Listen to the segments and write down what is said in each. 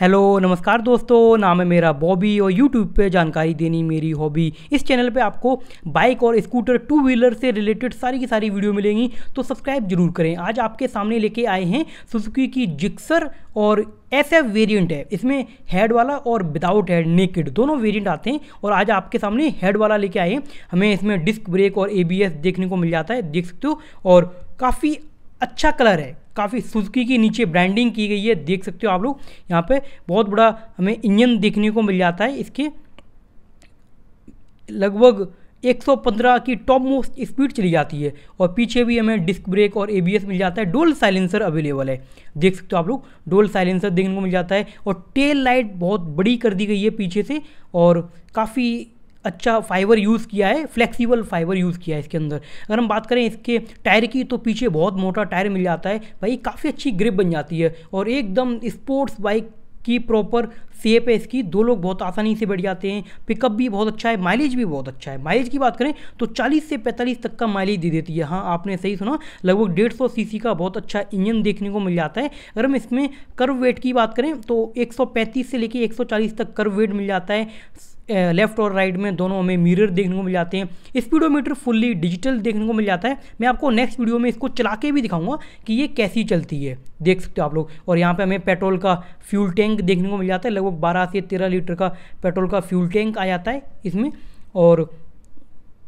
hello नमस्कार दोस्तों नाम है मेरा बॉबी और यूट्यूब पे जानकारी देनी मेरी हॉबी इस चैनल पे आपको बाइक और स्कूटर टू व्हीलर से रिलेटेड सारी की सारी वीडियो मिलेंगी तो सब्सक्राइब जरूर करें आज आपके सामने लेके आए हैं सुजुकी की जिक्सर और एस एफ वेरियंट है इसमें हेड वाला और विदाउट हेड नेकेड दोनों वेरिएंट आते हैं और आज आपके सामने हेड वाला लेके आए हैं हमें इसमें डिस्क ब्रेक और ए देखने को मिल जाता है देख सकते हो और काफ़ी अच्छा कलर है काफ़ी सुजुकी के नीचे ब्रांडिंग की गई है देख सकते हो आप लोग यहाँ पे बहुत बड़ा हमें इंजन देखने को मिल जाता है इसके लगभग 115 की टॉप मोस्ट स्पीड चली जाती है और पीछे भी हमें डिस्क ब्रेक और एबीएस मिल जाता है डोल साइलेंसर अवेलेबल है देख सकते हो आप लोग डोल साइलेंसर देखने को मिल जाता है और टेल लाइट बहुत बड़ी कर दी गई है पीछे से और काफ़ी अच्छा फाइबर यूज़ किया है फ्लेक्सिबल फाइबर यूज़ किया है इसके अंदर अगर हम बात करें इसके टायर की तो पीछे बहुत मोटा टायर मिल जाता है भाई काफ़ी अच्छी ग्रिप बन जाती है और एकदम स्पोर्ट्स बाइक की प्रॉपर सेप है इसकी दो लोग बहुत आसानी से बैठ जाते हैं पिकअप भी बहुत अच्छा है माइलेज भी बहुत अच्छा है माइलेज की बात करें तो 40 से 45 तक का माइलेज दे देती है हाँ आपने सही सुना लगभग डेढ़ सौ सीसी का बहुत अच्छा इंजन देखने को मिल जाता है अगर हम इसमें कर्व वेट की बात करें तो 135 से लेकर 140 तक कर्व वेट मिल जाता है लेफ्ट और राइट में दोनों हमें मिरर देखने को मिल जाते हैं स्पीडोमीटर फुल्ली डिजिटल देखने को मिल जाता है मैं आपको नेक्स्ट वीडियो में इसको चला के भी दिखाऊंगा कि ये कैसी चलती है देख सकते हो आप लोग और यहाँ पे हमें पेट्रोल का फ्यूल टैंक देखने को मिल जाता है लगभग बारह से तेरह लीटर का पेट्रोल का फ्यूल टैंक आ जाता है इसमें और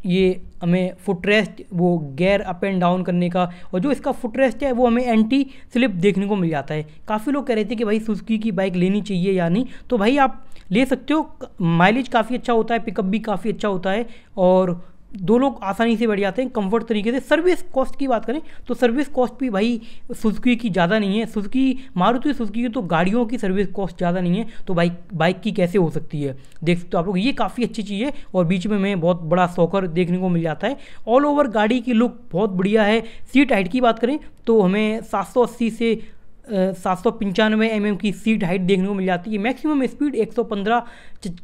ये हमें फुटरेस्ट वो गैर अप एंड डाउन करने का और जो इसका फुटरेस्ट है वो हमें एंटी स्लिप देखने को मिल जाता है काफ़ी लोग कह रहे थे कि भाई सुजुकी की बाइक लेनी चाहिए या नहीं तो भाई आप ले सकते हो माइलेज काफ़ी अच्छा होता है पिकअप भी काफ़ी अच्छा होता है और दो लोग आसानी से बैठ जाते हैं कंफर्ट तरीके से सर्विस कॉस्ट की बात करें तो सर्विस कॉस्ट भी भाई सुजुकी की ज़्यादा नहीं है सुजुकी मारुति सुजुकी की तो गाड़ियों की सर्विस कॉस्ट ज़्यादा नहीं है तो बाइक बाइक की कैसे हो सकती है देख सकते हो आप लोग ये काफ़ी अच्छी चीज़ है और बीच में हमें बहुत बड़ा सॉकर देखने को मिल जाता है ऑल ओवर गाड़ी की लुक बहुत बढ़िया है सीट हाइट की बात करें तो हमें सात से सात सौ पंचानवे एम की सीट हाइट देखने को मिल जाती है मैक्सिमम स्पीड 115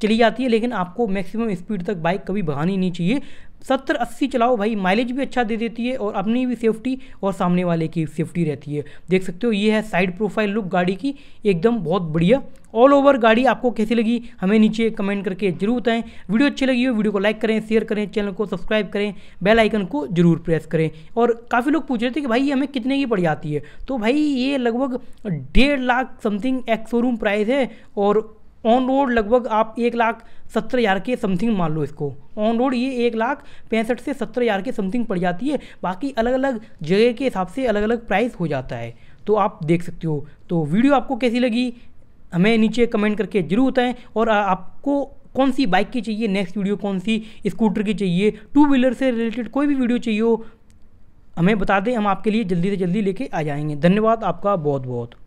चली जाती है लेकिन आपको मैक्सिमम स्पीड तक बाइक कभी भगानी नहीं चाहिए सत्तर अस्सी चलाओ भाई माइलेज भी अच्छा दे देती है और अपनी भी सेफ्टी और सामने वाले की सेफ्टी रहती है देख सकते हो ये है साइड प्रोफाइल लुक गाड़ी की एकदम बहुत बढ़िया ऑल ओवर गाड़ी आपको कैसी लगी हमें नीचे कमेंट करके जरूर बताएं वीडियो अच्छी लगी हो वीडियो को लाइक करें शेयर करें चैनल को सब्सक्राइब करें बेल आइकन को जरूर प्रेस करें और काफ़ी लोग पूछ रहे थे कि भाई हमें कितने की पड़ जाती है तो भाई ये लगभग डेढ़ lakh something ex showroom price है और ऑन रोड लगभग आप एक लाख सत्तर हज़ार के समथिंग मान लो इसको ऑन रोड ये एक लाख पैंसठ से सत्तर हज़ार के समथिंग पड़ जाती है बाकी अलग अलग जगह के हिसाब से अलग अलग प्राइस हो जाता है तो आप देख सकते हो तो वीडियो आपको कैसी लगी हमें नीचे कमेंट करके ज़रूर बताएं और आपको कौन सी बाइक की चाहिए नेक्स्ट वीडियो कौन सी स्कूटर की चाहिए टू व्हीलर से रिलेटेड कोई भी वीडियो चाहिए हो हमें बता दें हम आपके लिए जल्दी से जल्दी लेके आ जाएंगे धन्यवाद आपका बहुत बहुत